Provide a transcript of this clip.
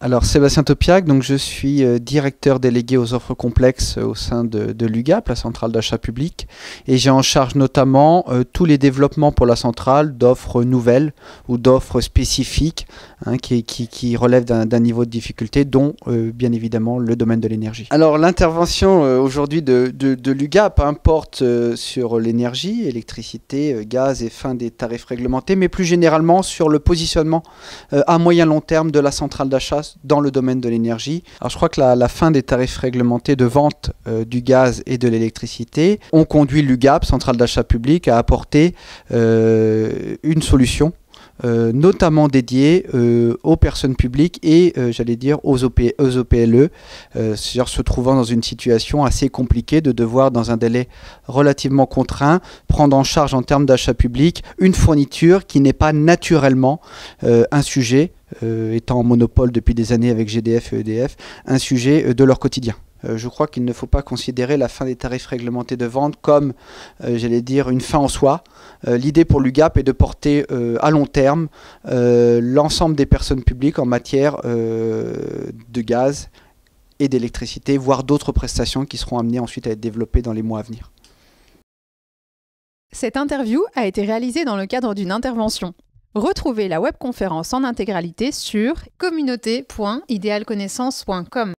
Alors Sébastien Topiac, donc je suis euh, directeur délégué aux offres complexes euh, au sein de, l'UGAP, la centrale d'achat public, et j'ai en charge notamment euh, tous les développements pour la centrale d'offres nouvelles ou d'offres spécifiques hein, qui, relèvent d'un niveau de difficulté, dont bien évidemment le domaine de l'énergie. Alors l'intervention aujourd'hui de, l'UGAP porte sur l'énergie, électricité, gaz et fin des tarifs réglementés, mais plus généralement sur le positionnement à moyen long terme de la centrale d'achat dans le domaine de l'énergie. Alors je crois que la, fin des tarifs réglementés de vente euh, du gaz et de l'électricité ont conduit l'UGAP, centrale d'achat public, à apporter euh, une solution. Euh, notamment dédiée aux personnes publiques et j'allais dire aux, aux OPLE, cest se trouvant dans une situation assez compliquée de devoir, dans un délai relativement contraint, prendre en charge en termes d'achat public une fourniture qui n'est pas naturellement un sujet euh, étant en monopole depuis des années avec GDF et EDF, un sujet euh, de leur quotidien euh, je crois qu'il ne faut pas considérer la fin des tarifs réglementés de vente comme, j'allais dire, une fin en soi. L'idée pour l'UGAP est de porter à long terme l'ensemble des personnes publiques en matière de gaz et d'électricité, voire d'autres prestations qui seront amenées ensuite à être développées dans les mois à venir. Cette interview a été réalisée dans le cadre d'une intervention Retrouvez la webconférence en intégralité sur communauté.idéalconnaissance.com.